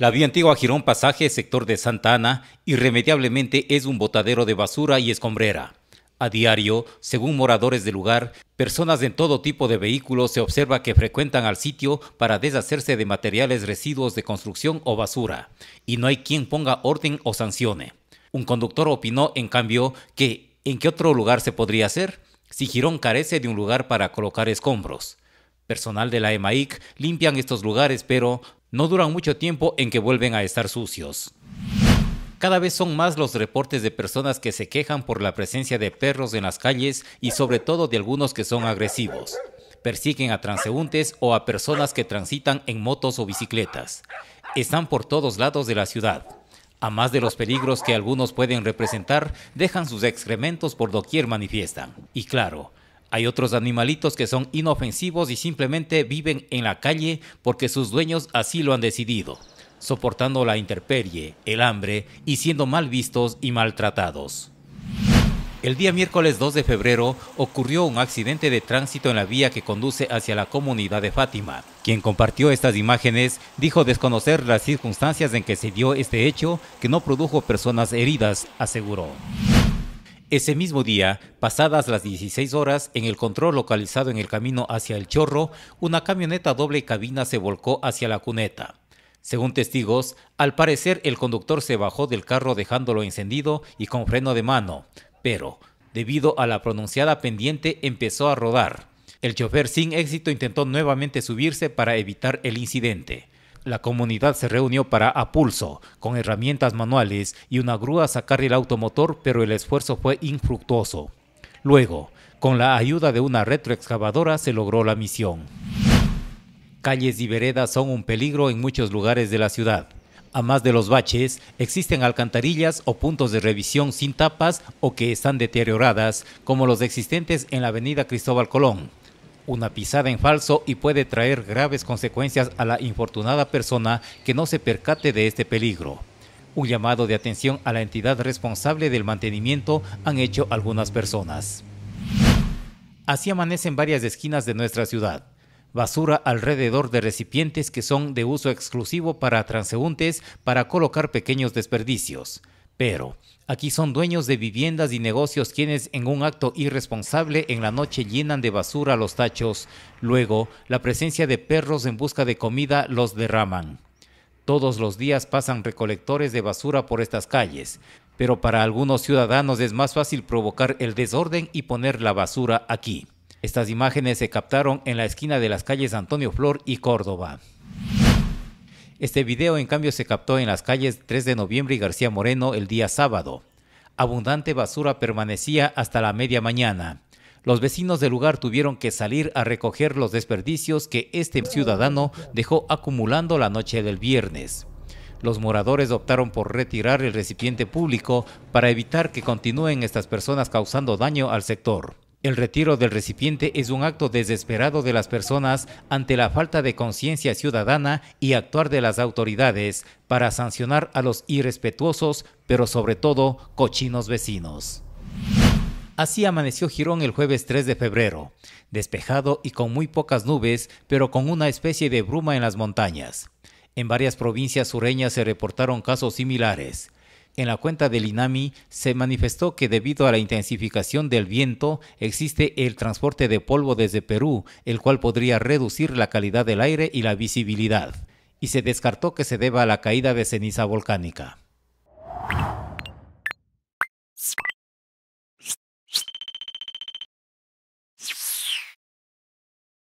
La vía antigua Girón Pasaje, sector de Santa Ana, irremediablemente es un botadero de basura y escombrera. A diario, según moradores del lugar, personas en todo tipo de vehículos se observa que frecuentan al sitio para deshacerse de materiales residuos de construcción o basura, y no hay quien ponga orden o sancione. Un conductor opinó, en cambio, que ¿en qué otro lugar se podría hacer? Si Girón carece de un lugar para colocar escombros. Personal de la EMAIC limpian estos lugares, pero no duran mucho tiempo en que vuelven a estar sucios. Cada vez son más los reportes de personas que se quejan por la presencia de perros en las calles y sobre todo de algunos que son agresivos. Persiguen a transeúntes o a personas que transitan en motos o bicicletas. Están por todos lados de la ciudad. A más de los peligros que algunos pueden representar, dejan sus excrementos por doquier manifiestan. Y claro, hay otros animalitos que son inofensivos y simplemente viven en la calle porque sus dueños así lo han decidido, soportando la intemperie, el hambre y siendo mal vistos y maltratados. El día miércoles 2 de febrero ocurrió un accidente de tránsito en la vía que conduce hacia la comunidad de Fátima. Quien compartió estas imágenes dijo desconocer las circunstancias en que se dio este hecho que no produjo personas heridas, aseguró. Ese mismo día, pasadas las 16 horas, en el control localizado en el camino hacia el Chorro, una camioneta doble cabina se volcó hacia la cuneta. Según testigos, al parecer el conductor se bajó del carro dejándolo encendido y con freno de mano, pero, debido a la pronunciada pendiente, empezó a rodar. El chofer sin éxito intentó nuevamente subirse para evitar el incidente. La comunidad se reunió para a pulso, con herramientas manuales y una grúa a sacar el automotor, pero el esfuerzo fue infructuoso. Luego, con la ayuda de una retroexcavadora se logró la misión. Calles y veredas son un peligro en muchos lugares de la ciudad. A más de los baches, existen alcantarillas o puntos de revisión sin tapas o que están deterioradas, como los existentes en la avenida Cristóbal Colón una pisada en falso y puede traer graves consecuencias a la infortunada persona que no se percate de este peligro. Un llamado de atención a la entidad responsable del mantenimiento han hecho algunas personas. Así amanecen varias esquinas de nuestra ciudad. Basura alrededor de recipientes que son de uso exclusivo para transeúntes para colocar pequeños desperdicios. Pero aquí son dueños de viviendas y negocios quienes en un acto irresponsable en la noche llenan de basura los tachos. Luego, la presencia de perros en busca de comida los derraman. Todos los días pasan recolectores de basura por estas calles, pero para algunos ciudadanos es más fácil provocar el desorden y poner la basura aquí. Estas imágenes se captaron en la esquina de las calles Antonio Flor y Córdoba. Este video, en cambio, se captó en las calles 3 de noviembre y García Moreno el día sábado. Abundante basura permanecía hasta la media mañana. Los vecinos del lugar tuvieron que salir a recoger los desperdicios que este ciudadano dejó acumulando la noche del viernes. Los moradores optaron por retirar el recipiente público para evitar que continúen estas personas causando daño al sector. El retiro del recipiente es un acto desesperado de las personas ante la falta de conciencia ciudadana y actuar de las autoridades para sancionar a los irrespetuosos, pero sobre todo cochinos vecinos. Así amaneció Girón el jueves 3 de febrero, despejado y con muy pocas nubes, pero con una especie de bruma en las montañas. En varias provincias sureñas se reportaron casos similares. En la cuenta del INAMI se manifestó que debido a la intensificación del viento existe el transporte de polvo desde Perú, el cual podría reducir la calidad del aire y la visibilidad, y se descartó que se deba a la caída de ceniza volcánica.